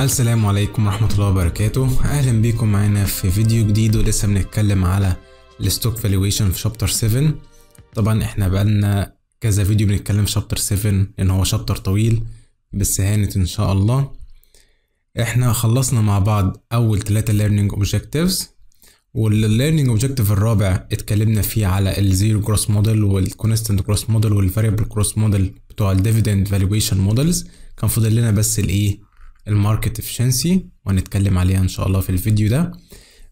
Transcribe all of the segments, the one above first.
السلام عليكم ورحمة الله وبركاته أهلا بيكم معانا في فيديو جديد ولسه بنتكلم على الستوك فالويشن في شابتر 7 طبعا احنا بقالنا كذا فيديو بنتكلم في شابتر 7 لأن هو شابتر طويل بس هانت إن شاء الله احنا خلصنا مع بعض أول ثلاثة ليرنينج أوبجيكتيفز والليرنينج أوبجيكتيف الرابع اتكلمنا فيه على الزيرو كروس موديل والكونستنت كروس موديل والفاريبل كروس موديل بتوع الديفيدند فالويشن موديلز كان فاضل لنا بس الايه الماركت افشنسي وهنتكلم عليها ان شاء الله في الفيديو ده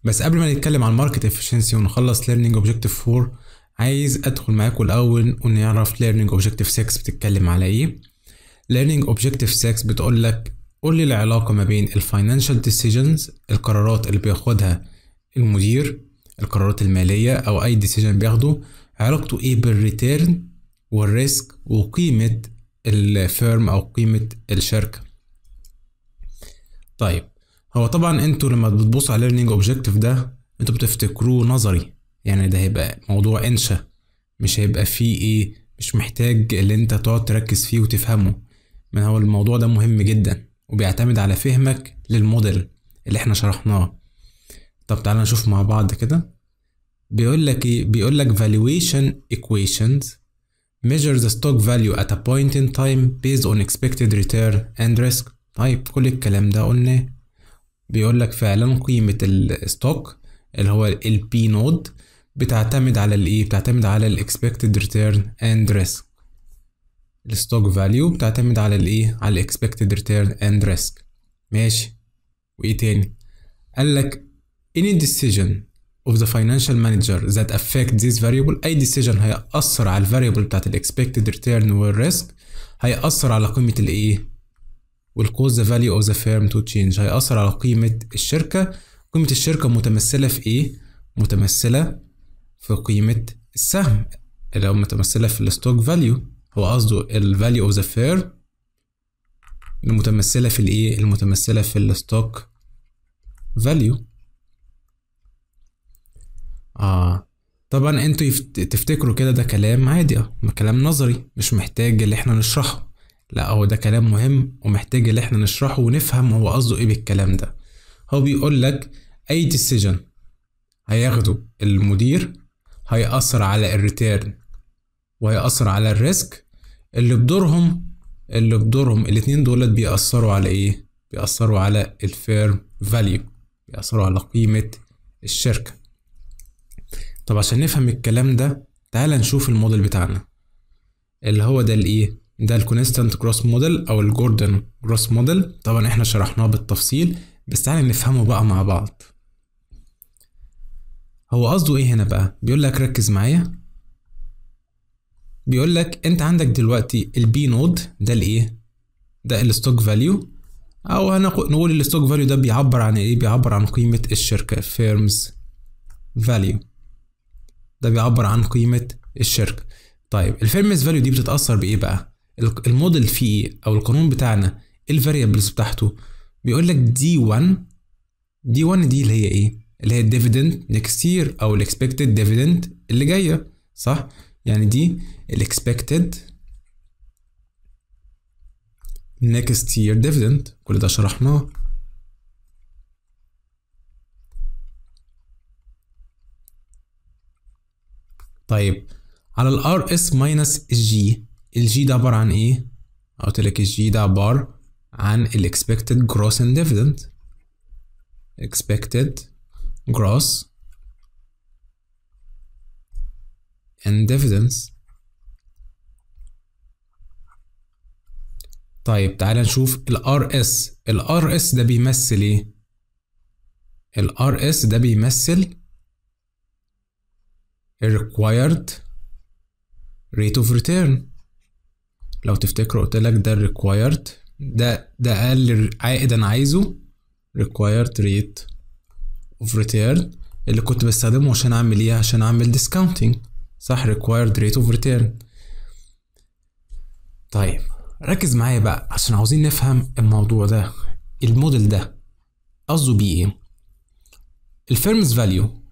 بس قبل ما نتكلم عن الماركت افشنسي ونخلص ليرنينج اوبجكتيف 4 عايز ادخل معاكم الاول ونعرف ليرنينج اوبجكتيف 6 بتتكلم على ايه ليرنينج اوبجكتيف 6 بتقول لك قول لي العلاقه ما بين الفاينانشال ديسيجنز القرارات اللي بياخدها المدير القرارات الماليه او اي ديسيجن بياخده علاقته ايه بالريتيرن والريسك وقيمه الفيرم او قيمه الشركه طيب هو طبعا انتوا لما بتبصوا على ليرنينج اوبجيكتيف ده انتوا بتفتكروه نظري يعني ده هيبقى موضوع انشا مش هيبقى فيه ايه مش محتاج اللي انت تقعد تركز فيه وتفهمه من هو الموضوع ده مهم جدا وبيعتمد على فهمك للموديل اللي احنا شرحناه طب تعالى نشوف مع بعض كده بيقول لك ايه بيقول لك valuation equations measure the stock value at a point in time based on expected return and risk طيب كل الكلام ده قلناه بيقول لك فعلا قيمة الستوك اللي هو P نود بتعتمد على الايه بتعتمد على return and risk ريسك الستوك فاليو بتعتمد على الايه على expected return and risk ماشي وايه تاني قال لك any decision of the financial manager that affect this variable اي decision هيأثر على variable بتاعت return ريتيرن والريسك هيأثر على قيمة الايه will cause the value of the firm to change هيأثر على قيمة الشركة قيمة الشركة متمثلة في إيه؟ متمثلة في قيمة السهم اللي هو متمثلة في stock value هو قصده ال value of the firm المتمثلة في الإيه؟ المتمثلة في stock value آه طبعا انتوا تفتكروا كده ده كلام عادي اه كلام نظري مش محتاج اللي احنا نشرحه لا هو ده كلام مهم ومحتاج ان احنا نشرحه ونفهم هو قصده ايه بالكلام ده هو بيقول لك اي ديسيجن هياخده المدير هيأثر على الريتيرن وهيأثر على الريسك اللي بدورهم اللي بدورهم الاتنين دولت بيأثروا على ايه بيأثروا على الفيرم فاليو بيأثروا على قيمة الشركة طب عشان نفهم الكلام ده تعال نشوف الموديل بتاعنا اللي هو ده الايه ده الكونستانت جروس موديل او الجوردن جروس موديل طبعا احنا شرحناه بالتفصيل بس تعالى نفهمه بقى مع بعض هو قصده ايه هنا بقى بيقول لك ركز معايا بيقول لك انت عندك دلوقتي البي نود ده الايه ده الستوك فاليو او هنقول الستوك فاليو ده بيعبر عن ايه بيعبر عن قيمه الشركه فيرمز فاليو ده بيعبر عن قيمه الشركه طيب الفيرمز فاليو دي بتتاثر بايه بقى الموديل فيه او القانون بتاعنا ايه الفاريبلز بتاعته بيقول لك دي 1 دي 1 دي اللي هي ايه اللي هي الديفيدند نيكست يير او الاكسبكتد ديفيدند اللي جايه صح يعني دي الاكسبكتد نيكست يير ديفيدند كل ده شرحناه طيب على الار اس ماينس الجي الجي ده عبارة عن ايه؟ قلت لك الجي ده عبارة عن ال expected gross and dividend expected gross and dividends طيب تعالى نشوف الار RS الار RS ده بيمثل ايه الار RS ده بيمثل required rate of return لو تفتكروا قلت لك ده الريكوايرد ده ده اقل عائد انا عايزه required rate of return اللي كنت بستخدمه عشان اعمل ايه عشان اعمل discounting صح required rate of return طيب ركز معايا بقى عشان عاوزين نفهم الموضوع ده الموديل ده قصده بيه ايه الفيرمز فاليو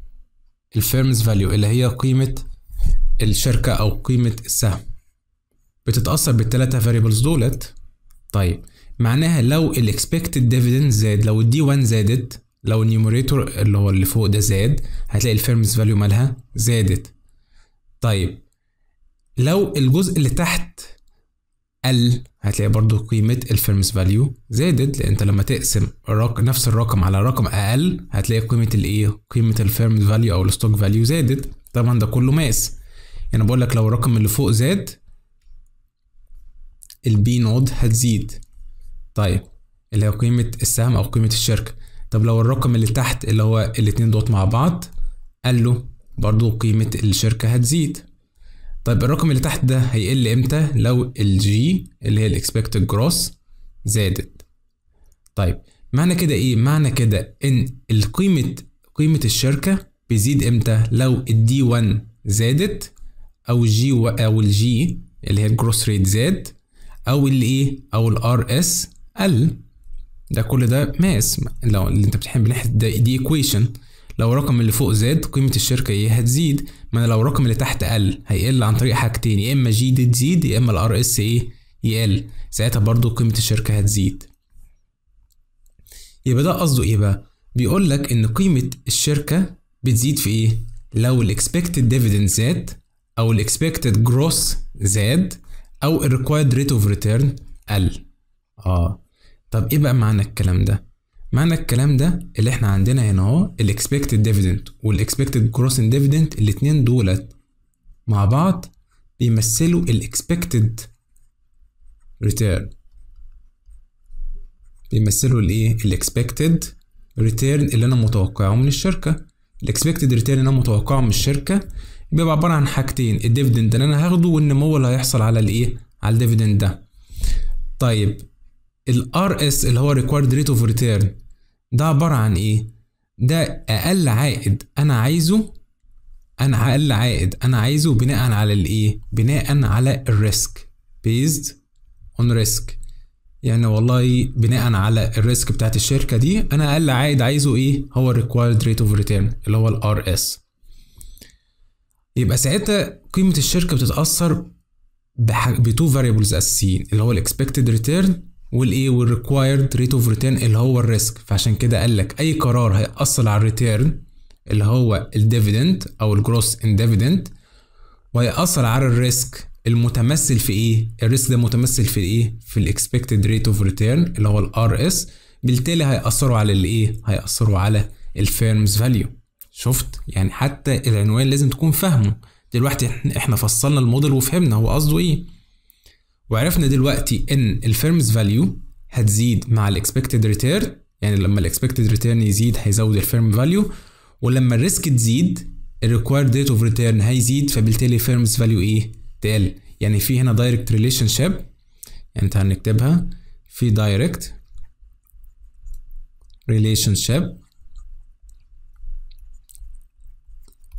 الفيرمز فاليو اللي هي قيمة الشركة او قيمة السهم بتتأثر بالتلاتة فاريبلز دولت طيب معناها لو الاكسبكتد ديفيدند زاد لو الدي 1 زادت لو النيوميريتور اللي هو اللي فوق ده زاد هتلاقي الفيرمز فاليو مالها زادت طيب لو الجزء اللي تحت قل هتلاقي برضو قيمة الفيرمز فاليو زادت لأن أنت لما تقسم الرق... نفس الرقم على رقم أقل هتلاقي قيمة الإيه؟ قيمة الفيرمز فاليو أو الستوك فاليو زادت طبعا ده كله ماس يعني بقول لك لو الرقم اللي فوق زاد البي نود هتزيد طيب اللي هي قيمة السهم أو قيمة الشركة طب لو الرقم اللي تحت اللي هو الاتنين دوت مع بعض قال له برضو قيمة الشركة هتزيد طيب الرقم اللي تحت ده هيقل امتى لو الجي اللي هي الاكسبكتد جروس زادت طيب معنى كده ايه معنى كده ان القيمة قيمة الشركة بيزيد امتى لو الدي 1 زادت او الجي او الجي اللي هي الجروس ريت زاد او الايه او الار اس ال ده كل ده ماس لو اللي انت بتحب ناحيه دي ايكويشن لو الرقم اللي فوق زاد قيمة الشركة ايه هتزيد ما انا لو الرقم اللي تحت قل هيقل عن طريق حاجتين يا اما جي دي تزيد يا اما الار اس ايه يقل ساعتها برضو قيمة الشركة هتزيد يبقى ده قصده ايه بقى بيقول لك ان قيمة الشركة بتزيد في ايه لو الاكسبكتد ديفيدند زاد او الاكسبكتد جروس زاد او الريكوايرد ريت اوف ريتيرن قل اه طب ايه بقى معنى الكلام ده معنى الكلام ده اللي احنا عندنا هنا اهو الاكسبكتد ديفيدنت والاكسبكتد جروسن ديفيدنت الاتنين دولت مع بعض بيمثلوا الاكسبكتد ريتيرن بيمثلوا الايه الاكسبكتد ريتيرن اللي انا متوقعه من الشركه الاكسبكتد ريتيرن اللي انا متوقعه من الشركه بيبقى عباره عن حاجتين الديفيدند اللي انا هاخده والنمو اللي هيحصل على الايه على الديفيدند ده طيب الار اس اللي هو ريكويرد ريت اوف ريتيرن ده عباره عن ايه ده اقل عائد انا عايزه انا اقل عائد انا عايزه بناء على الايه بناء على الريسك بيزد اون ريسك يعني والله بناء على الريسك بتاعت الشركه دي انا اقل عائد عايزه ايه هو الريكوايرد ريت اوف ريتيرن اللي هو الار اس يبقى ساعتها قيمه الشركه بتتاثر بتو فاريبلز اساسيين اللي هو الاكسبكتد ريتيرن والايه والريكوايرد ريت اوف ريتيرن اللي هو الريسك فعشان كده قال لك اي قرار هيأثر على الريتيرن اللي هو الديفيدنت او الجروس ان ديفيدند وهيأثر على الريسك المتمثل في ايه؟ الريسك ده متمثل في ايه؟ في الاكسبكتد ريت اوف ريتيرن اللي هو الار اس بالتالي هيأثروا على الايه؟ هيأثروا على الفيرمز فاليو شفت يعني حتى العنوان لازم تكون فاهمه دلوقتي احنا فصلنا الموديل وفهمنا هو قصده ايه وعرفنا دلوقتي ان الفيرمز فاليو هتزيد مع الاكسبكتد ريتيرن يعني لما الاكسبكتد ريتيرن يزيد هيزود الفيرم فاليو ولما الريسك تزيد الريكوايرد ريت اوف ريتيرن هيزيد فبالتالي الفيرمز فاليو ايه تقل يعني في هنا دايركت ريليشن شيب يعني تعال نكتبها في دايركت ريليشن شيب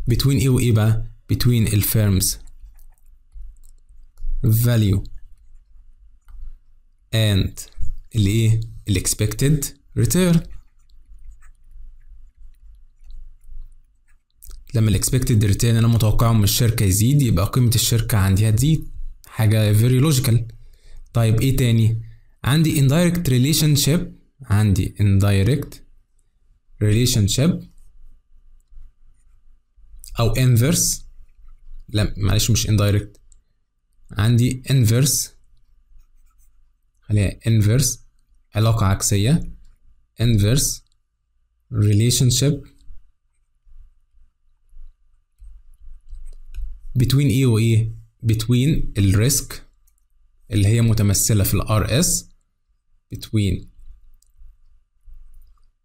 بتوين ايه وايه بقى بتوين الفيرمز value and الايه الاكسبكتد return لما الاكسبكتد return انا متوقعه من الشركه يزيد يبقى قيمه الشركه عندي هتزيد حاجه very logical طيب ايه تاني عندي indirect relationship عندي indirect relationship او انفرس لا معلش مش اندايركت عندي انفرس خليها انفرس علاقة عكسية inverse relationship between ايه e وايه e، between الريسك اللي هي متمثلة في الار RS between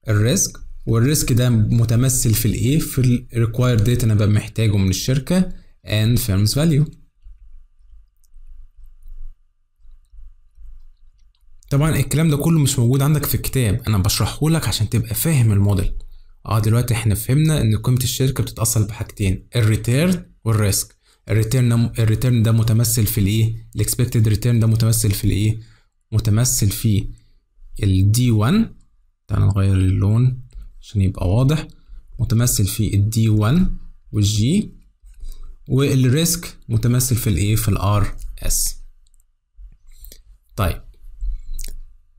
الريسك والريسك ده متمثل في الايه في الريكوايرد ديت انا بقى محتاجه من الشركه اند فيرمز فاليو طبعا الكلام ده كله مش موجود عندك في الكتاب انا بشرحه لك عشان تبقى فاهم الموديل اه دلوقتي احنا فهمنا ان قيمه الشركه بتتاصل بحاجتين الريتيرن والريسك الريتيرن الريتيرن ده متمثل في الايه الاكسبكتد ريتيرن ده متمثل في الايه متمثل في الدي 1 تعالى نغير اللون عشان يبقى واضح متمثل في الدي 1 والجي والريسك متمثل في الايه في الار اس طيب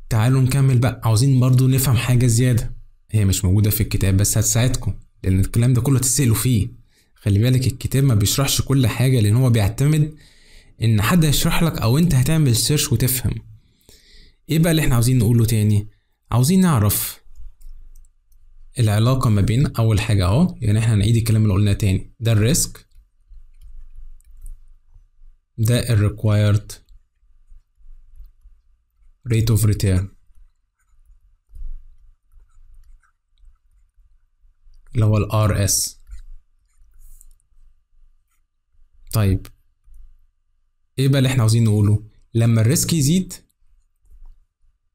تعالوا نكمل بقى عاوزين برضو نفهم حاجه زياده هي مش موجوده في الكتاب بس هتساعدكم لان الكلام ده كله تسالوا فيه خلي بالك الكتاب ما بيشرحش كل حاجه لان هو بيعتمد ان حد هيشرح لك او انت هتعمل سيرش وتفهم ايه بقى اللي احنا عاوزين نقوله تاني عاوزين نعرف العلاقه ما بين اول حاجه اهو يعني احنا هنعيد الكلام اللي قلناه تاني ده الريسك ده ال required rate of return اللي هو ال RS طيب ايه بقى اللي احنا عاوزين نقوله لما الريسك يزيد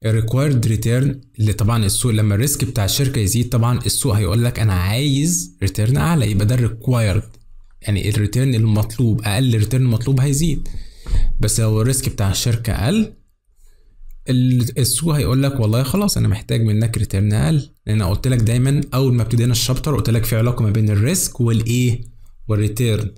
الريكوايرد ريتيرن اللي طبعا السوق لما الريسك بتاع الشركه يزيد طبعا السوق هيقول لك انا عايز ريتيرن اعلى يبقى ده الريكوايرد يعني الريتيرن المطلوب اقل ريتيرن مطلوب هيزيد بس لو الريسك بتاع الشركه قل السوق هيقول لك والله خلاص انا محتاج منك ريتيرن اقل لان انا قلت لك دايما اول ما ابتدينا الشابتر قلت لك في علاقه ما بين الريسك والايه والريتيرن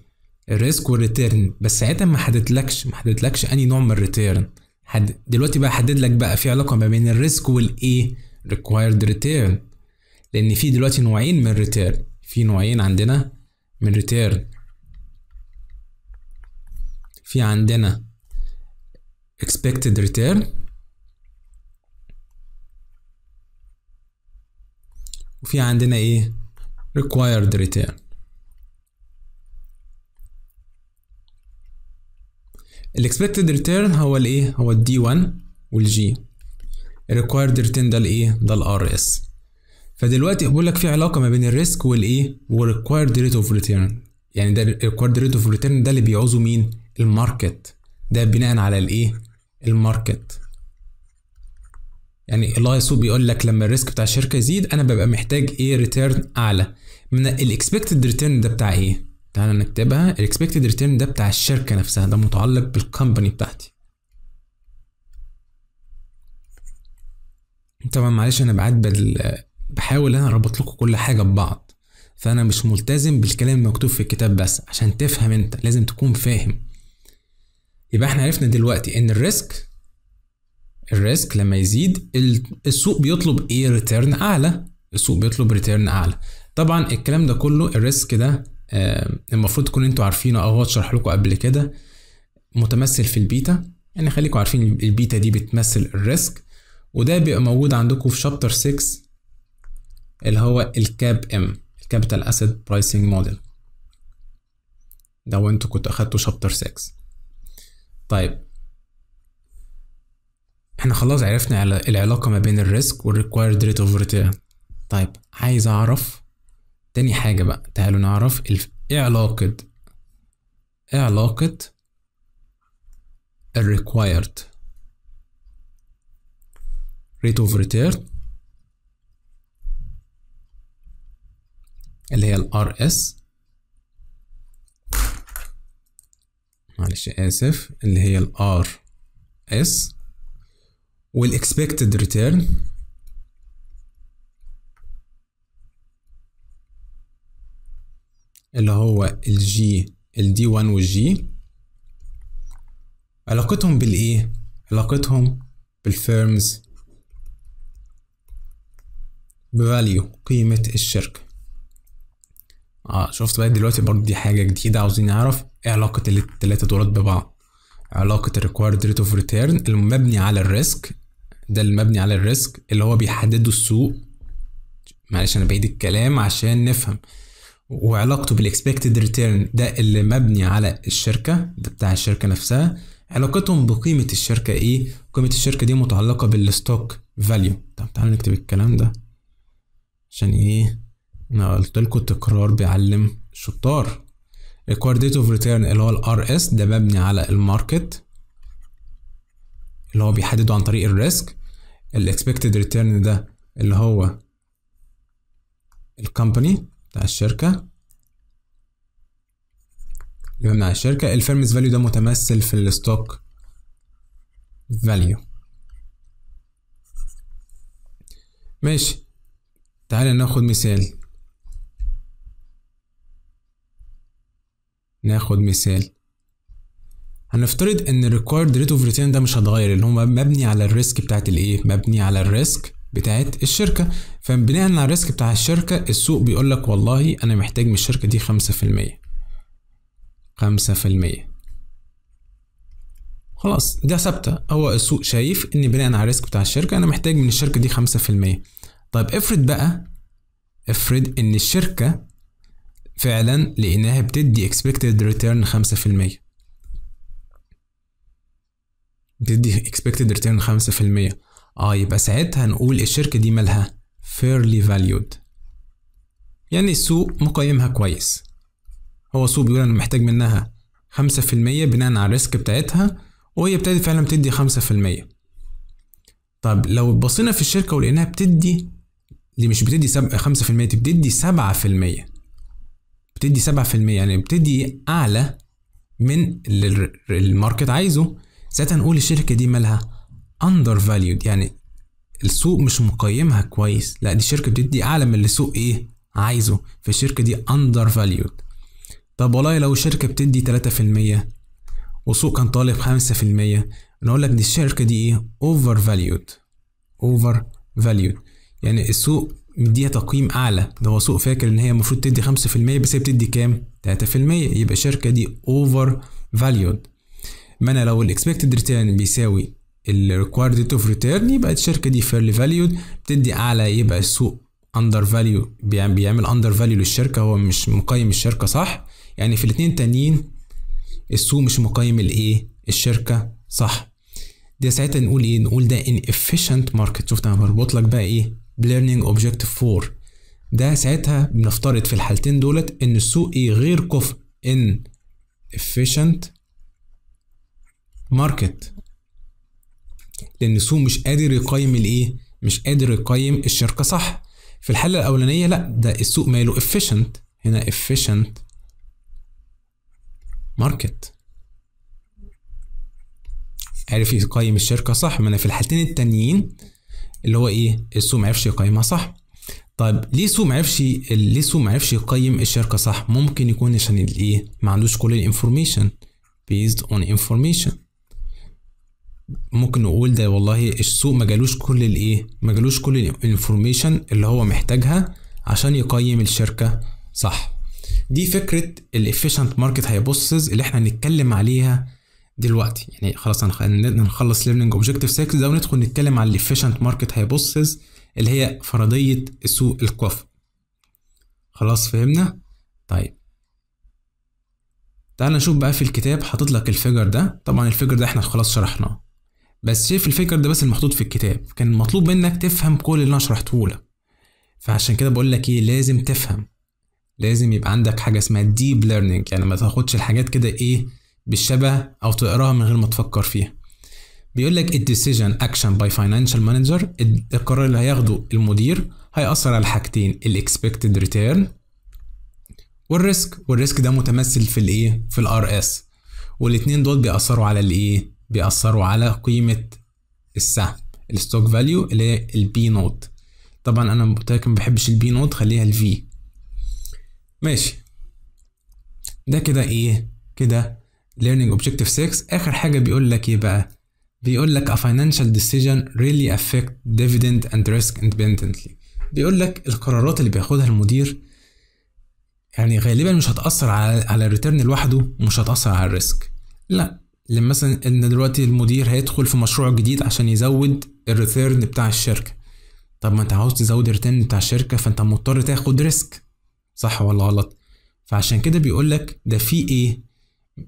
الريسك والريتيرن بس ساعتها ما حددتلكش ما حددتلكش اني نوع من الريتيرن حد دلوقتي بقى حدد لك بقى في علاقه ما بين الريسك والايه ريكوايرد ريتيرن لان في دلوقتي نوعين من الريتيرن في نوعين عندنا من ريتيرن في عندنا expected return وفي عندنا ايه required return الاكسبكتد ريتيرن هو الايه هو الدي 1 والجي الريكوايرد ريتيرن ده الايه ده الار اس فدلوقتي بقول لك في علاقه ما بين الريسك والايه والريكوايرد ريت اوف ريتيرن يعني ده الريكوايرد ريت اوف ريتيرن ده اللي بيعوزه مين الماركت ده بناء على الايه الماركت يعني الله يسوق بيقول لك لما الريسك بتاع الشركه يزيد انا ببقى محتاج ايه ريتيرن اعلى من الاكسبكتد ريتيرن ده بتاع ايه تعالى نكتبها الاكسبكتد ريتيرن ده بتاع الشركه نفسها ده متعلق بالكومباني بتاعتي طبعا معلش انا بعد بحاول انا اربط لكم كل حاجه ببعض فانا مش ملتزم بالكلام المكتوب في الكتاب بس عشان تفهم انت لازم تكون فاهم يبقى احنا عرفنا دلوقتي ان الريسك الريسك لما يزيد السوق بيطلب ايه ريتيرن اعلى السوق بيطلب ريتيرن اعلى طبعا الكلام ده كله الريسك ده آه، المفروض تكون انتوا عارفينه او هو اتشرح لكم قبل كده متمثل في البيتا يعني خليكم عارفين البيتا دي بتمثل الريسك وده بيبقى موجود عندكم في شابتر 6 اللي هو الكاب ام الكابيتال اسيت برايسنج موديل لو انتوا كنتوا اخدتوا شابتر 6 طيب احنا خلاص عرفنا العلاقة ما بين الريسك والريكوايرد ريت اوف ريتيرن طيب عايز اعرف تاني حاجة بقى تعالوا نعرف الف... ايه علاقة ايه علاقة ال required rate of return اللي هي ال RS معلش آسف اللي هي ال RS وال expected return اللي هو الجي الدي 1 والجي علاقتهم بالايه علاقتهم بالفيرمز بفاليو قيمة الشركة اه شفت بقى دلوقتي برضه دي حاجة جديدة عاوزين نعرف ايه علاقة التلاتة دولت ببعض علاقة الريكوايرد ريت اوف ريتيرن المبني على الريسك ده المبني على الريسك اللي هو بيحدده السوق معلش انا بعيد الكلام عشان نفهم وعلاقته بالاكسبكتد ريتيرن ده اللي مبني على الشركه ده بتاع الشركه نفسها علاقتهم بقيمه الشركه ايه قيمه الشركه دي متعلقه بالستوك فاليو طب تعالوا نكتب الكلام ده عشان ايه انا قلت لكم التكرار بيعلم شطار الكوار ديت اوف ريتيرن اللي هو الار اس ده مبني على الماركت اللي هو بيحدده عن طريق الريسك الاكسبكتد ريتيرن ده اللي هو الكومباني الشركة اللي مع الشركة الفيرمز فاليو ده متمثل في الستوك فاليو ماشي تعالى ناخد مثال ناخد مثال هنفترض ان الريكوايرد ريت اوف ريتيرن ده مش هتغير اللي هو مبني على الريسك بتاعت الايه مبني على الريسك بتاعت الشركه فبناء على الريسك بتاع الشركه السوق بيقول لك والله انا محتاج من الشركه دي 5% 5% خلاص ده ثابته هو السوق شايف ان بناء على الريسك بتاع الشركه انا محتاج من الشركه دي 5% طيب افرض بقى افرض ان الشركه فعلا لانها بتدي expected return 5% بتدي expected return 5% اه يبقى ساعتها نقول الشركة دي مالها fairly valued يعني السوق مقيمها كويس هو السوق بيقول انا محتاج منها خمسة في المية بناء على الريسك بتاعتها وهي ابتدت فعلا بتدي خمسة في المية طب لو بصينا في الشركة ولقيناها بتدي دي مش بتدي سب... خمسة في المية دي بتدي سبعة في المية بتدي سبعة في المية يعني بتدي أعلى من اللي الماركت عايزه ساعتها نقول الشركة دي مالها اندر فاليود يعني السوق مش مقيمها كويس لا دي شركه بتدي اعلى من اللي السوق ايه عايزه فالشركه دي اندر فاليود طب والله لو شركه بتدي 3% وسوق كان طالب 5% انا اقول لك دي الشركه دي ايه اوفر فاليود اوفر فاليود يعني السوق مديها تقييم اعلى ده هو سوق فاكر ان هي المفروض تدي 5% بس هي بتدي كام 3% يبقى الشركه دي اوفر فاليود ما انا لو الاكسبكتد ريتيرن بيساوي الريكوايرد ديت اوف ريتيرن يبقى الشركه دي فيرلي فاليود بتدي اعلى يبقى السوق اندر فاليو بيعمل اندر فاليو للشركه هو مش مقيم الشركه صح يعني في الاثنين تانيين السوق مش مقيم الايه الشركه صح دي ساعتها نقول ايه نقول ده ان افيشنت ماركت شفت انا بربط لك بقى ايه بليرنينج اوبجيكتيف 4 ده ساعتها بنفترض في الحالتين دولت ان السوق ايه غير كفء ان افيشنت ماركت لان سوق مش قادر يقيم الايه مش قادر يقيم الشركه صح في الحاله الاولانيه لا ده السوق ماله efficient هنا efficient ماركت عرف يقيم الشركه صح ما انا في الحالتين التانيين اللي هو ايه السوق معرفش يقيمها صح طيب ليه سوق معرفش ليه سوق معرفش يقيم الشركه صح ممكن يكون عشان الايه ما عندوش كل الانفورميشن بيزد اون انفورميشن ممكن نقول ده والله السوق ما جالوش كل الايه ما جالوش كل الانفورميشن اللي هو محتاجها عشان يقيم الشركه صح دي فكره الافيشنت ماركت هايبوثيسز اللي احنا هنتكلم عليها دلوقتي يعني خلاص هنخلص ليرنينج اوبجكتيف 6 ده وندخل نتكلم على الافيشنت ماركت هايبوثيسز اللي هي فرضيه السوق الكوف خلاص فهمنا طيب تعال نشوف بقى في الكتاب حاطط لك الفيجر ده طبعا الفيجر ده احنا خلاص شرحناه بس شايف الفكر ده بس المحطوط في الكتاب كان مطلوب منك تفهم كل اللي انا شرحته لك فعشان كده بقول لك ايه لازم تفهم لازم يبقى عندك حاجه اسمها ديب ليرنينج يعني ما تاخدش الحاجات كده ايه بالشبه او تقراها من غير ما تفكر فيها بيقول لك الديسيجن اكشن باي فاينانشال مانجر القرار اللي هياخده المدير هيأثر على حاجتين الاكسبكتد ريتيرن والريسك والريسك ده متمثل في الايه في الار اس والاتنين دول بيأثروا على الايه بيأثروا على قيمة السهم الستوك فاليو اللي هي البي نوت طبعا انا قلت لك ما بحبش البي نوت خليها الفي ماشي ده كده ايه كده learning objective 6 اخر حاجه بيقول لك ايه بقى بيقول لك a financial decision really affect dividend and risk independently بيقول لك القرارات اللي بياخدها المدير يعني غالبا مش هتأثر على على الريتيرن لوحده ومش هتأثر على الريسك لا لما مثلا ان دلوقتي المدير هيدخل في مشروع جديد عشان يزود الريتيرن بتاع الشركه طب ما انت عاوز تزود الريتيرن بتاع الشركه فانت مضطر تاخد ريسك صح ولا غلط فعشان كده بيقول لك ده في ايه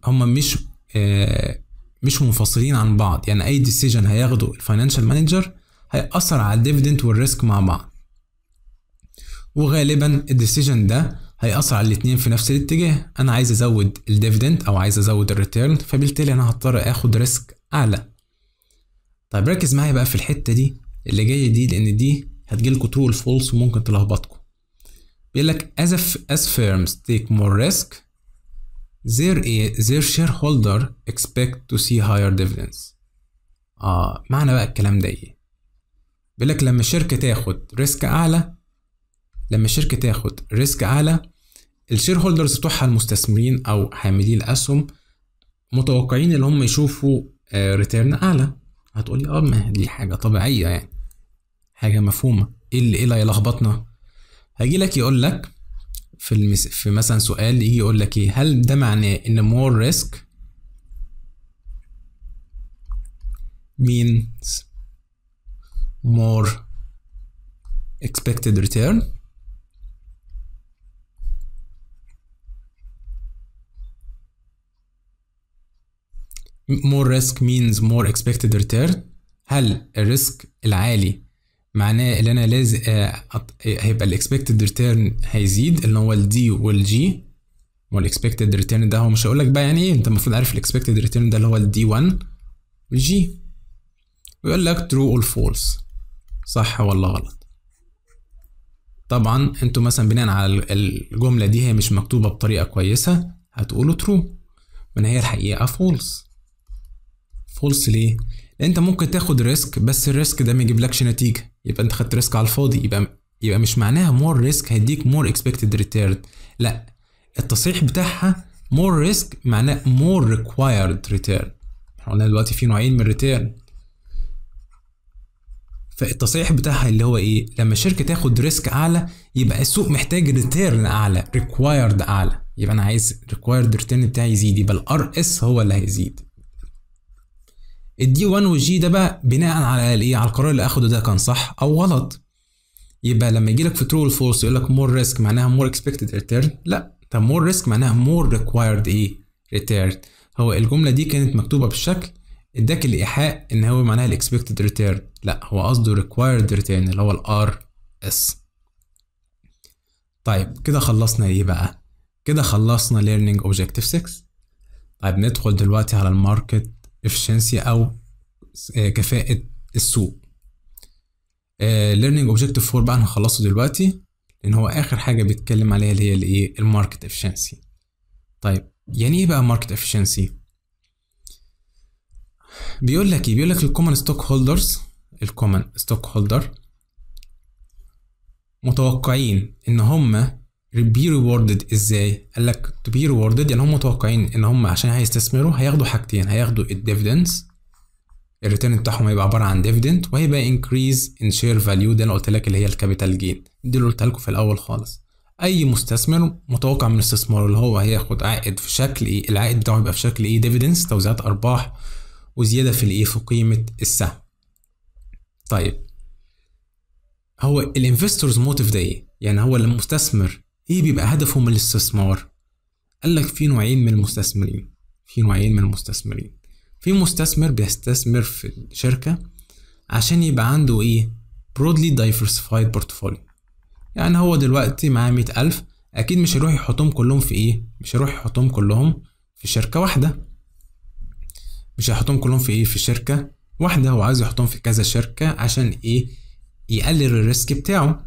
هما مش آه مش منفصلين عن بعض يعني اي ديسيجن هياخده الفاينانشال مانجر هيأثر على الديفيدنت والريسك مع بعض وغالبا الديسيجن ده هيأثر على الاتنين في نفس الاتجاه انا عايز ازود الديفيدند او عايز ازود الريتيرن فبالتالي انا هضطر اخد ريسك اعلى طيب ركز معايا بقى في الحته دي اللي جايه دي لان دي هتجيلكوا ترو والفولس وممكن تلخبطكم بيقول لك as, as firms take more risk their, their shareholder expect to see higher dividends اه معنى بقى الكلام ده ايه بيقول لك لما الشركه تاخد ريسك اعلى لما الشركه تاخد ريسك اعلى الشير هولدرز بتوعها المستثمرين او حاملي الاسهم متوقعين ان هم يشوفوا ريتيرن آه، اعلى هتقولي اه ما دي حاجه طبيعيه يعني حاجه مفهومه ايه اللي ايه اللي هيلخبطنا هيجي لك يقول لك في المس... في مثلا سؤال يجي يقول لك ايه هل ده معناه ان مور ريسك means more expected return مور ريسك مينز مور اكسبكتد ريتيرن هل الريسك العالي معناه ان انا لازم آه، هيبقى الاكسبكتد ريتيرن هيزيد اللي هو الدي والجي والاكسبكتد ريتيرن ده هو مش هقول لك بقى يعني ايه انت المفروض عارف الاكسبكتد ريتيرن ده اللي هو الدي 1 والجي ويقول لك ترو اول فولس صح ولا غلط طبعا انتوا مثلا بناء على الجمله دي هي مش مكتوبه بطريقه كويسه هتقولوا ترو من هي الحقيقه فولس فولس ليه؟ لان انت ممكن تاخد ريسك بس الريسك ده ما يجيبلكش نتيجه يبقى انت خدت ريسك على الفاضي يبقى يبقى مش معناها مور ريسك هيديك مور اكسبكتد ريتيرن لا التصحيح بتاعها مور ريسك معناه مور ريكوايرد ريتيرن احنا قلنا دلوقتي في نوعين من الريتيرن فالتصحيح بتاعها اللي هو ايه لما الشركه تاخد ريسك اعلى يبقى السوق محتاج ريتيرن اعلى ريكوايرد اعلى يبقى انا عايز ريكوايرد ريتيرن بتاعي يزيد يبقى الار اس هو اللي هيزيد الدي 1 والجي ده بقى بناء على الايه على القرار اللي اخده ده كان صح او غلط يبقى لما يجي لك في ترو فولس يقول لك مور ريسك معناها مور اكسبكتد ريتيرن لا طب مور ريسك معناها مور ريكوايرد ايه ريتيرن هو الجمله دي كانت مكتوبه بالشكل اداك الايحاء ان هو معناها الاكسبكتد ريتيرن لا هو قصده ريكوايرد ريتيرن اللي هو الار اس طيب كده خلصنا ايه بقى كده خلصنا ليرنينج اوبجكتيف 6 طيب ندخل دلوقتي على الماركت efficiency او آه، كفاءه السوق ليرنينج اوبجيكتيف 4 بقى هنخلصه دلوقتي لان هو اخر حاجه بيتكلم عليها اللي هي الايه الماركت افشنسي طيب يعني ايه بقى ماركت افشنسي بيقول لك ايه بيقول لك الكومن ستوك هولدرز الكومن ستوك هولدر متوقعين ان هم بي ريوردد ازاي؟ قال لك تو بي ريوردد يعني هم متوقعين ان هم عشان هيستثمروا هياخدوا حاجتين هياخدوا الديفيدنس الريتيرن بتاعهم هيبقى عباره عن ديفيدنت وهيبقى انكريز ان شير فاليو ده انا قلت لك اللي هي الكابيتال جين دي اللي قلتها لكم في الاول خالص اي مستثمر متوقع من استثماره اللي هو هياخد عائد في شكل ايه العائد بتاعه يبقى في شكل ايه ديفيدنس توزيعات ارباح وزياده في الايه في قيمه السهم طيب هو الانفستورز موتيف ده ايه يعني هو المستثمر ايه بيبقى هدفه من الاستثمار قال لك في نوعين من المستثمرين في نوعين من المستثمرين في مستثمر بيستثمر في شركة عشان يبقى عنده ايه broadly diversified portfolio يعني هو دلوقتي معاه مئة ألف أكيد مش هيروح يحطهم كلهم في إيه؟ مش هيروح يحطهم كلهم في شركة واحدة مش هيحطهم كلهم في إيه؟ في شركة واحدة هو عايز يحطهم في كذا شركة عشان إيه؟ يقلل الريسك بتاعه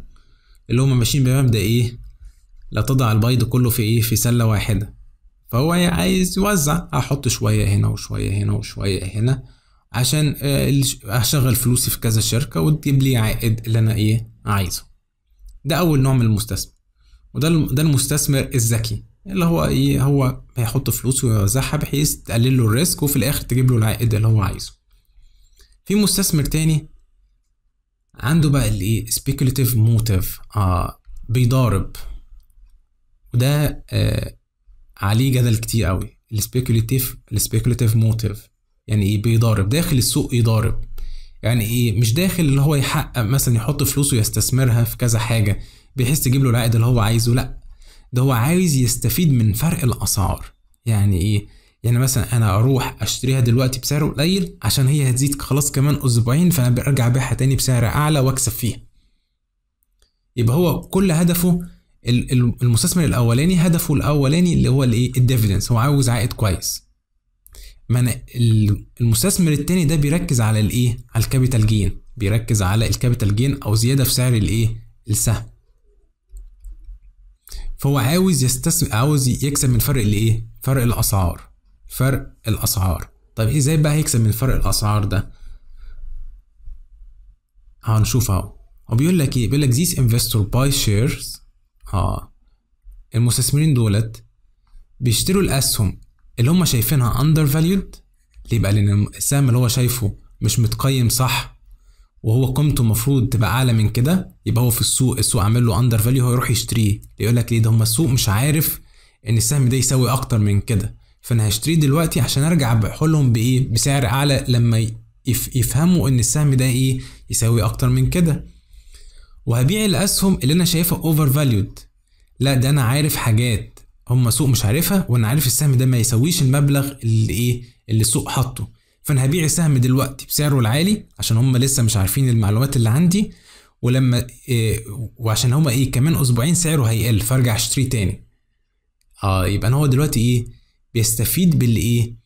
اللي هما ماشيين بمبدأ إيه؟ لا تضع البيض كله في ايه في سلة واحدة فهو يعني عايز يوزع احط شوية هنا وشوية هنا وشوية هنا عشان آه، اشغل فلوسي في كذا شركة وتجيب لي عائد اللي انا ايه عايزه ده اول نوع من المستثمر وده ده المستثمر الذكي اللي هو ايه هو هيحط فلوسه ويوزعها بحيث تقلل له الريسك وفي الاخر تجيب له العائد اللي هو عايزه في مستثمر تاني عنده بقى الايه سبيكوليتيف موتيف آه بيضارب وده آه، عليه جدل كتير قوي السبيكوليتيف السبيكوليتيف موتيف يعني ايه بيضارب داخل السوق يضارب يعني ايه مش داخل اللي هو يحقق مثلا يحط فلوسه يستثمرها في كذا حاجه بحيث تجيب له العائد اللي هو عايزه لا ده هو عايز يستفيد من فرق الاسعار يعني ايه يعني مثلا انا اروح اشتريها دلوقتي بسعر قليل عشان هي هتزيد خلاص كمان اسبوعين فانا برجع ابيعها تاني بسعر اعلى واكسب فيها يبقى هو كل هدفه المستثمر الاولاني هدفه الاولاني اللي هو الايه الديفيدنس هو عاوز عائد كويس ما أنا المستثمر التاني ده بيركز على الايه على الكابيتال جين بيركز على الكابيتال جين او زياده في سعر الايه السهم فهو عاوز يستثمر عاوز يكسب من فرق الايه فرق الاسعار فرق الاسعار طب إيه، ازاي بقى هيكسب من فرق الاسعار ده هنشوف اهو هو بيقول لك ايه بيقول لك ذيس investor buy shares اه المستثمرين دولت بيشتروا الاسهم اللي هم شايفينها اندر فاليود ليه بقى لان السهم اللي هو شايفه مش متقيم صح وهو قيمته المفروض تبقى اعلى من كده يبقى هو في السوق السوق عامل له اندر فاليو هو يروح يشتريه يقول لك ليه ده هم السوق مش عارف ان السهم ده يساوي اكتر من كده فانا هشتريه دلوقتي عشان ارجع ابيعه بايه بسعر اعلى لما يفهموا ان السهم ده ايه يساوي اكتر من كده وهبيع الاسهم اللي انا شايفها اوفر فاليود لا ده انا عارف حاجات هم سوق مش عارفها وانا عارف السهم ده ما يسويش المبلغ اللي ايه اللي السوق حاطه فانا هبيع السهم دلوقتي بسعره العالي عشان هم لسه مش عارفين المعلومات اللي عندي ولما إيه وعشان هما ايه كمان اسبوعين سعره هيقل فارجع اشتريه تاني اه يبقى انا هو دلوقتي ايه بيستفيد بالايه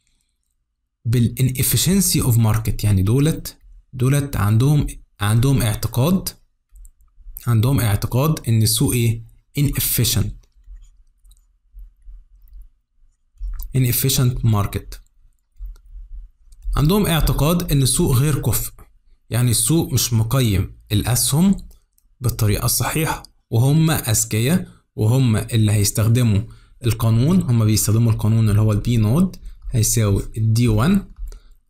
بالانفشنسي اوف ماركت يعني دولت دولت عندهم عندهم اعتقاد عندهم اعتقاد ان السوق ايه inefficient inefficient market عندهم اعتقاد ان السوق غير كفء يعني السوق مش مقيم الاسهم بالطريقه الصحيحه وهم اذكياء وهم اللي هيستخدموا القانون هم بيستخدموا القانون اللي هو البي نود هيساوي الدي 1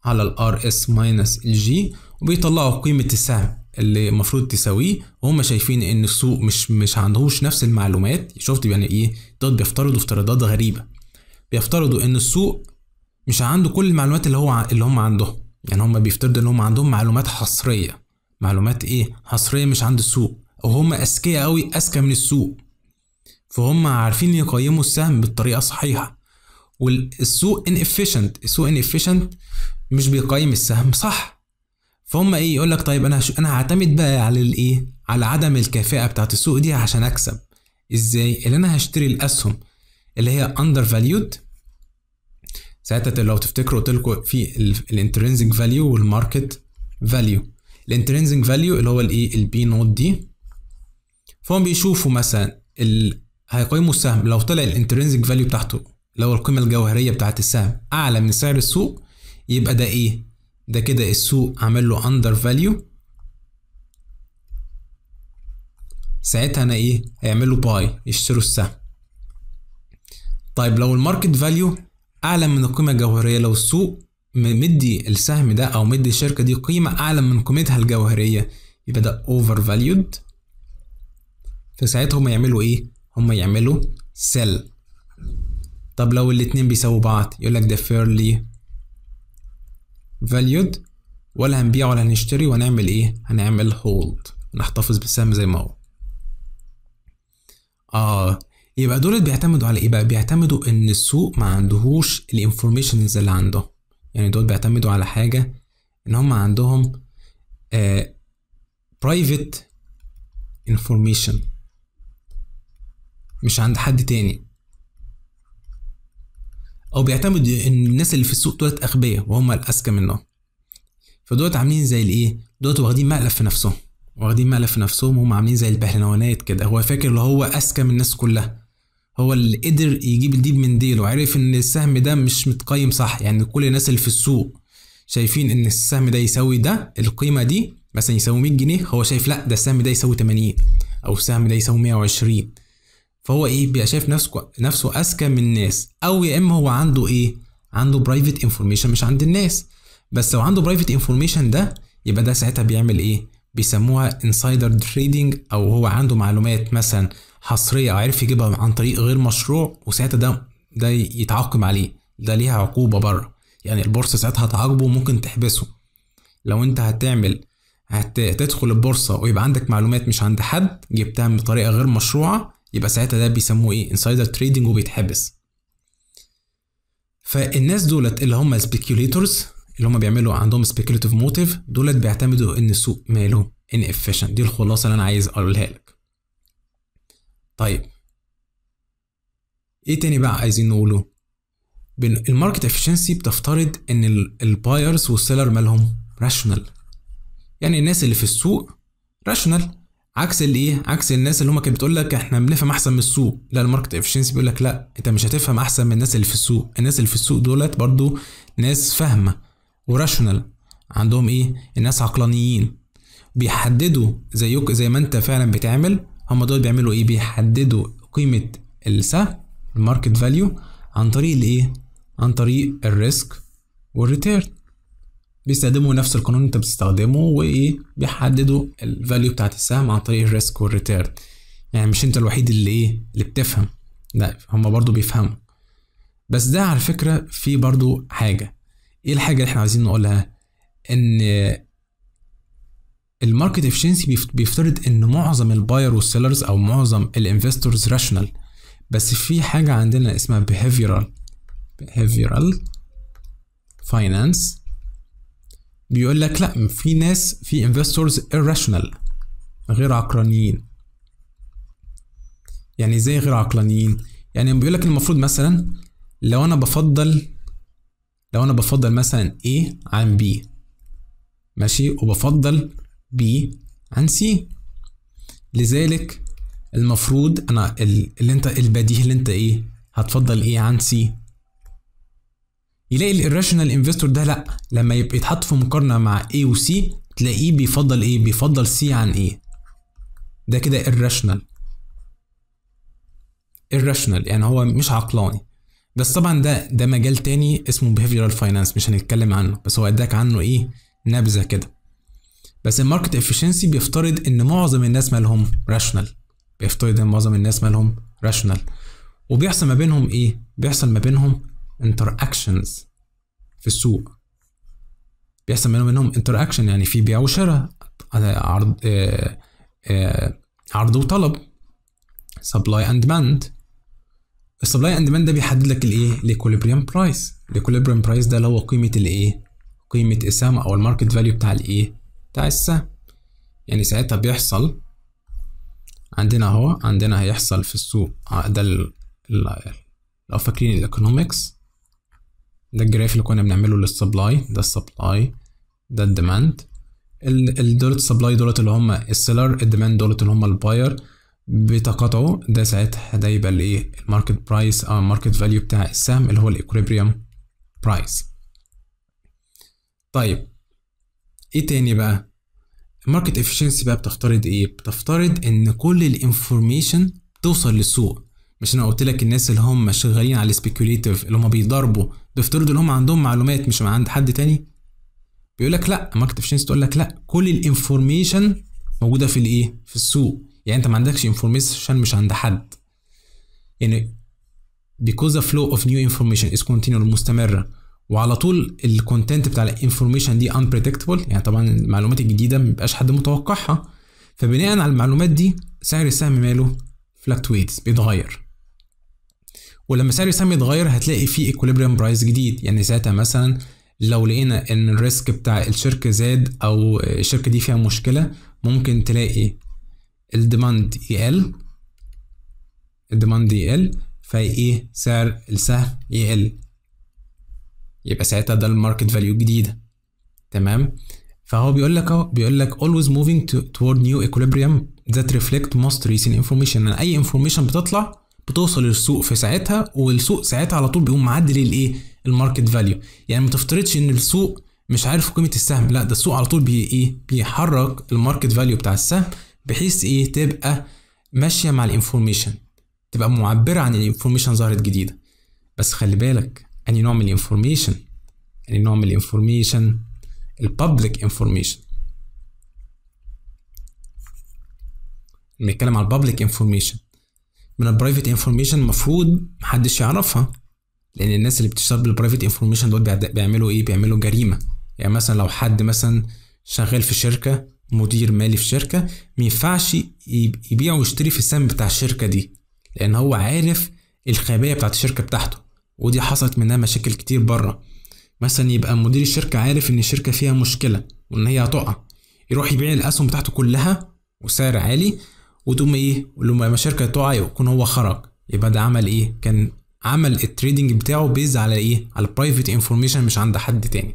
على الار اس ماينس الجي وبيطلعوا قيمه السهم اللي المفروض تساويه وهم شايفين ان السوق مش مش عندهوش نفس المعلومات شفت يعني ايه دول بيفترضوا افتراضات غريبه بيفترضوا ان السوق مش عنده كل المعلومات اللي هو اللي هم عندهم يعني هم بيفترضوا ان هم عندهم معلومات حصريه معلومات ايه حصريه مش عند السوق او هم اذكياء قوي اذكى من السوق فهم عارفين يقيموا السهم بالطريقه الصحيحه والسوق ان السوق ان مش بيقيم السهم صح فهم ايه يقول لك طيب انا انا هعتمد بقى على الايه على عدم الكفاءه بتاعت السوق دي عشان اكسب ازاي اللي انا هشتري الاسهم اللي هي اندر فاليود ساعتها لو تفتكروا قلت لكم في الانترنسنج فاليو والماركت فاليو الانترنسنج فاليو اللي هو الايه البي نوت دي فهم بيشوفوا مثلا ال... هيقيموا السهم لو طلع الانترنسنج فاليو بتاعته اللي هو القيمه الجوهريه بتاعت السهم اعلى من سعر السوق يبقى ده ايه ده كده السوق عمل له اندر فاليو ساعتها انا ايه هيعمل له باي يشتروا السهم طيب لو الماركت فاليو اعلى من القيمه الجوهريه لو السوق مدي السهم ده او مدي الشركه دي قيمه اعلى من قيمتها الجوهريه يبقى ده اوفر فاليود فساعتها هما يعملوا ايه هما يعملوا سيل طب لو الاتنين بيساووا بعض يقول لك ده فيرلي valued ولا هنبيع ولا هنشتري وهنعمل ايه هنعمل hold نحتفظ بالسهم زي ما هو اه يبقى دول بيعتمدوا على ايه بقى بيعتمدوا ان السوق ما عندهوش الانفورميشنز اللي عندهم يعني دول بيعتمدوا على حاجه ان هم عندهم آه انفورميشن مش عند حد تاني او بيعتمدوا ان الناس اللي في السوق دولت اغبياء وهم الاذكى منهم فدولت عاملين زي الايه دولت واخدين مقلب في نفسهم واخدين مقلب في نفسهم وهم عاملين زي البهلوانات كده هو فاكر اللي هو اذكى من الناس كلها هو اللي قدر يجيب الديب من ديله عرف ان السهم ده مش متقيم صح يعني كل الناس اللي في السوق شايفين ان السهم ده يساوي ده القيمه دي مثلا يساوي 100 جنيه هو شايف لا ده السهم ده يساوي 80 او السهم ده يساوي 120 فهو ايه بيبقى شايف نفسه نفسه اذكى من الناس او يا اما هو عنده ايه عنده برايفت انفورميشن مش عند الناس بس لو عنده برايفت انفورميشن ده يبقى ده ساعتها بيعمل ايه بيسموها انسايدر تريدنج او هو عنده معلومات مثلا حصريه او عرف يجيبها عن طريق غير مشروع وساعتها ده ده يتعاقب عليه ده ليها عقوبه بره يعني البورصه ساعتها هتعاقبه وممكن تحبسه لو انت هتعمل هتدخل البورصه ويبقى عندك معلومات مش عند حد جبتها بطريقه غير مشروعه يبقى ساعتها ده بيسموه ايه انسايدر تريدنج وبيتحبس فالناس دولت اللي هم سبيكيوليتورز اللي هم بيعملوا عندهم سبيكيوليتيف موتيف دولت بيعتمدوا ان السوق ماله ان افشن دي الخلاصه اللي انا عايز اقولها لك طيب ايه تاني بقى عايزين نقوله الماركت افشنسي بتفترض ان البايرز والسيلر مالهم راشونال يعني الناس اللي في السوق راشونال عكس الايه عكس الناس اللي هما كانت بتقول لك احنا بنفهم احسن من السوق لا الماركت افشنسي بيقول لك لا انت مش هتفهم احسن من الناس اللي في السوق الناس اللي في السوق دولت برضو ناس فاهمه وراشونال عندهم ايه الناس عقلانيين بيحددوا زيك زي ما انت فعلا بتعمل هما دول بيعملوا ايه بيحددوا قيمه السهم الماركت فاليو عن طريق الايه عن طريق الريسك والريتيرن بيستخدموا نفس القانون انت بتستخدمه وايه بيحددوا الفاليو بتاعت السهم عن طريق الريسك والريتيرن يعني مش انت الوحيد اللي ايه اللي بتفهم لا هما برضو بيفهموا بس ده على فكره في برضو حاجه ايه الحاجه اللي احنا عايزين نقولها ان الماركت افشنسي بيفترض ان معظم الباير والسيلرز او معظم الانفستورز راشنال بس في حاجه عندنا اسمها behavioral behavioral finance بيقول لك لا في ناس في انفستورز irrational غير عقلانيين يعني ازاي غير عقلانيين يعني بيقول لك المفروض مثلا لو انا بفضل لو انا بفضل مثلا A عن B ماشي وبفضل B عن C لذلك المفروض انا اللي انت البديهي اللي انت ايه هتفضل ايه عن سي يلاقي الراشونال انفستور ده لا لما يبقى يتحط في مقارنه مع اي و تلاقيه بيفضل ايه بيفضل سي عن ايه ده كده الراشونال الراشونال يعني هو مش عقلاني بس طبعا ده ده مجال تاني اسمه بيهيفيرال فاينانس مش هنتكلم عنه بس هو اداك عنه ايه نبذه كده بس الماركت افشنسي بيفترض ان معظم الناس مالهم راشونال بيفترض ان معظم الناس مالهم راشونال وبيحصل ما بينهم ايه بيحصل ما بينهم interactions في السوق بيحصل منهم منهم انتراكشن يعني في بيع وشراء عرض آه، آه، عرض وطلب سبلاي اند ديماند السبلاي اند ديماند ده بيحدد لك الايه الايكوليبريم برايس الايكوليبريم برايس ده اللي هو قيمه الايه قيمه السهم او الماركت فاليو بتاع الايه بتاع السهم يعني ساعتها بيحصل عندنا اهو عندنا هيحصل في السوق آه، ده لو فاكرين الايكونومكس ده الجراف اللي كنا بنعمله للسبلاي ده السبلاي ده الديماند دولت سبلاي دولت اللي هم السيلر الديماند دولت اللي هم الباير بتقاطعوا ده ساعتها ده يبقى الايه الماركت برايس او الماركت فاليو بتاع السهم اللي هو الايكوليبريم برايس طيب ايه تاني بقى الماركت افشنسي بقى بتفترض ايه بتفترض ان كل الانفورميشن توصل للسوق مش انا قلت لك الناس اللي هم شغالين على السبيكوليتيف اللي هم بيضربوا بيفترضوا ان هم عندهم معلومات مش عند حد تاني بيقول لك لا ماركت افشنسي تقول لك لا كل الانفورميشن موجوده في الايه في السوق يعني انت ما عندكش انفورميشن مش عند حد يعني because the flow of new information is continual مستمره وعلى طول الكونتنت بتاع الانفورميشن دي unpredictable يعني طبعا المعلومات الجديده ما بيبقاش حد متوقعها فبناء على المعلومات دي سعر السهم ماله fluctuates بيتغير ولما سعر السهم يتغير هتلاقي في ايكوليبريم برايس جديد يعني ساعتها مثلا لو لقينا ان الريسك بتاع الشركه زاد او الشركه دي فيها مشكله ممكن تلاقي الديماند يقل الديماند يقل فايه سعر السهم يقل يبقى ساعتها ده الماركت فاليو الجديده تمام فهو بيقول لك اهو بيقول لك always moving toward new equilibrium that reflect most recent information يعني اي information بتطلع بتوصل للسوق في ساعتها والسوق ساعتها على طول بيقوم معدل الايه الماركت فاليو يعني ما تفترضش ان السوق مش عارف قيمه السهم لا ده السوق على طول بي ايه بيحرك الماركت فاليو بتاع السهم بحيث ايه تبقى ماشيه مع الانفورميشن تبقى معبره عن الانفورميشن ظهرت جديده بس خلي بالك اني نوع من الانفورميشن اني نوع من الانفورميشن الببليك انفورميشن بنتكلم على الببليك انفورميشن من البرايفت انفورميشن المفروض محدش يعرفها لان الناس اللي بتشتغل بالبرايفت انفورميشن دول بيعملوا ايه بيعملوا جريمه يعني مثلا لو حد مثلا شغال في شركه مدير مالي في شركه ما ينفعش يبيع ويشتري في السهم بتاع الشركه دي لان هو عارف الخبايا بتاعت الشركه بتاعته ودي حصلت منها مشاكل كتير بره مثلا يبقى مدير الشركه عارف ان الشركه فيها مشكله وان هي هتقع يروح يبيع الاسهم بتاعته كلها وسعر عالي وتقوم ايه ولما الشركه تقع يكون هو خرج يبقى ده عمل ايه كان عمل التريدنج بتاعه بيز على ايه على برايفت انفورميشن مش عند حد تاني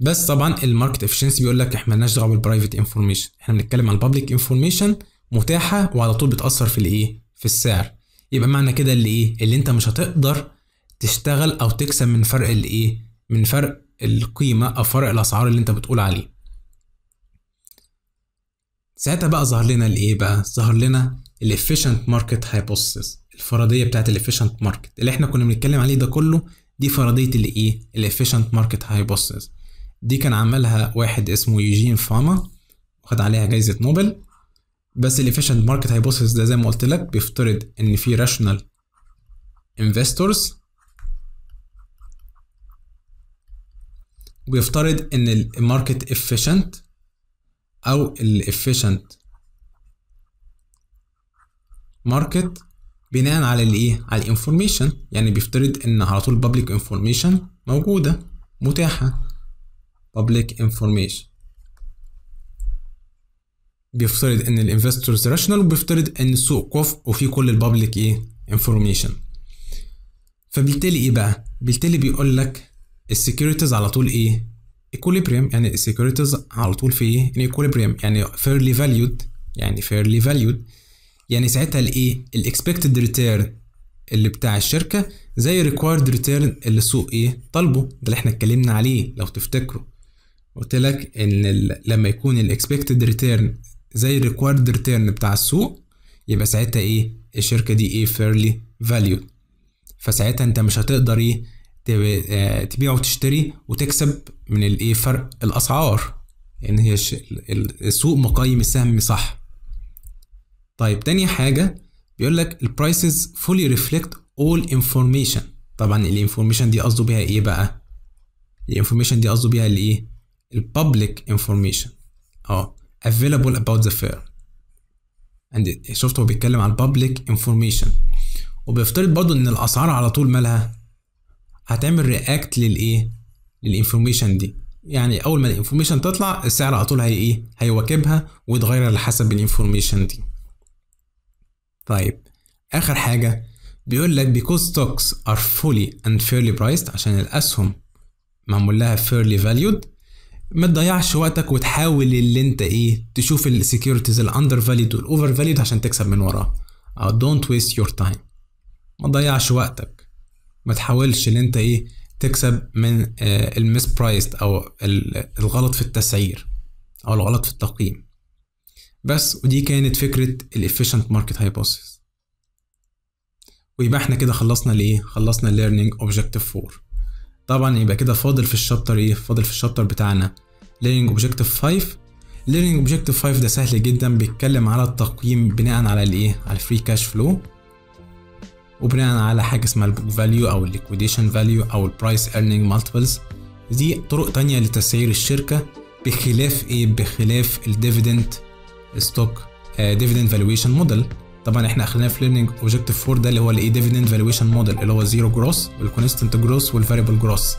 بس طبعا الماركت افشنسي بيقول لك احنا مالناش دعوه بالبرايفت انفورميشن احنا بنتكلم عن البابليك انفورميشن متاحه وعلى طول بتاثر في الايه في السعر يبقى معنى كده اللي ايه اللي انت مش هتقدر تشتغل او تكسب من فرق الايه من فرق القيمه او فرق الاسعار اللي انت بتقول عليه ساعتها بقى ظهر لنا الايه بقى ظهر لنا الافيشنت ماركت هايبوثيسيس الفرضيه بتاعه الافيشنت ماركت اللي احنا كنا بنتكلم عليه ده كله دي فرضيه الايه الافيشنت ماركت هايبوثيسيس دي كان عملها واحد اسمه يوجين فاما وخد عليها جائزه نوبل بس الافيشنت ماركت هايبوثيسيس ده زي ما قلت لك بيفترض ان في راشونال انفستورز وبيفترض ان الماركت افيشنت أو الإفيشنت ماركت بناء على الايه على الانفورميشن يعني بيفترض ان على طول public انفورميشن موجوده متاحه public انفورميشن بيفترض ان الانفستورز راشنال وبيفترض ان السوق كوف وفي كل البابليك ايه انفورميشن فبالتالي ايه بقى بالتالي بيقول لك السكيورتيز على طول ايه equilibrium يعني securities على طول في ايه in equilibrium يعني fairly valued يعني fairly valued يعني ساعتها الايه الاكسبكتد ريتيرن اللي بتاع الشركه زي ريكوايرد ريتيرن اللي السوق ايه طالبه ده اللي احنا اتكلمنا عليه لو تفتكروا قلت لك ان لما يكون الاكسبكتد ريتيرن زي الريكوايرد ريتيرن بتاع السوق يبقى ساعتها ايه الشركه دي ايه فيرلي فاليود فساعتها انت مش هتقدر ايه آه، تبيع وتشتري وتكسب من الايه فرق الاسعار يعني هي السوق مقيم السهم صح طيب تاني حاجه بيقول لك البرايسز فولي ريفلكت اول انفورميشن طبعا الانفورميشن دي قصده بيها ايه بقى الانفورميشن دي قصده بيها الايه البابليك انفورميشن اه available about the fair عندي شفت هو بيتكلم عن public information وبيفترض برضه ان الاسعار على طول مالها هتعمل رياكت للايه للانفورميشن دي يعني اول ما الانفورميشن تطلع السعر على طول هي ايه هيواكبها ويتغير على حسب الانفورميشن دي طيب اخر حاجه بيقول لك because stocks are fully and fairly priced عشان الاسهم معمول لها fairly valued ما تضيعش وقتك وتحاول اللي انت ايه تشوف السكيورتيز الاندر فاليد والاوفر فاليد عشان تكسب من وراها دونت ويست يور تايم ما تضيعش وقتك ما تحاولش ان انت ايه تكسب من آه، المس برايس او الغلط في التسعير او الغلط في التقييم بس ودي كانت فكره الافيشنت ماركت هايبوثيسيس ويبقى احنا كده خلصنا الايه خلصنا ليرنينج اوبجكتيف 4 طبعا يبقى كده فاضل في الشابتر ايه فاضل في الشابتر بتاعنا ليرنينج اوبجكتيف 5 ليرنينج اوبجكتيف 5 ده سهل جدا بيتكلم على التقييم بناء على الايه على الفري كاش فلو وبناء على حاجه اسمها البوك فاليو او الليكويديشن فاليو او البرايس ايرنينج مالتيبلز دي طرق تانية لتسعير الشركه بخلاف ايه بخلاف الديفيدنت ستوك ديفيدنت فالويشن موديل طبعا احنا خلينا في ليرنينج اوبجكتيف 4 ده اللي هو الايه ديفيدنت فالويشن موديل اللي هو زيرو جروس والكونستنت جروس والفاريبل جروس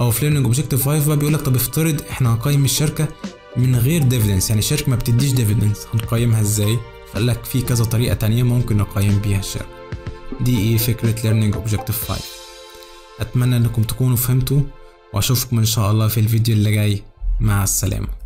او في ليرنينج اوبجكتيف 5 بقى بيقول لك طب افترض احنا هنقيم الشركه من غير ديفيدنس يعني الشركه ما بتديش ديفيدنس هنقيمها ازاي؟ فقال لك في كذا طريقه تانية ممكن نقيم بيها الشركه دي ايه فكرة Learning Objective 5 أتمنى أنكم تكونوا فهمتوا وأشوفكم إن شاء الله في الفيديو اللي جاي مع السلامة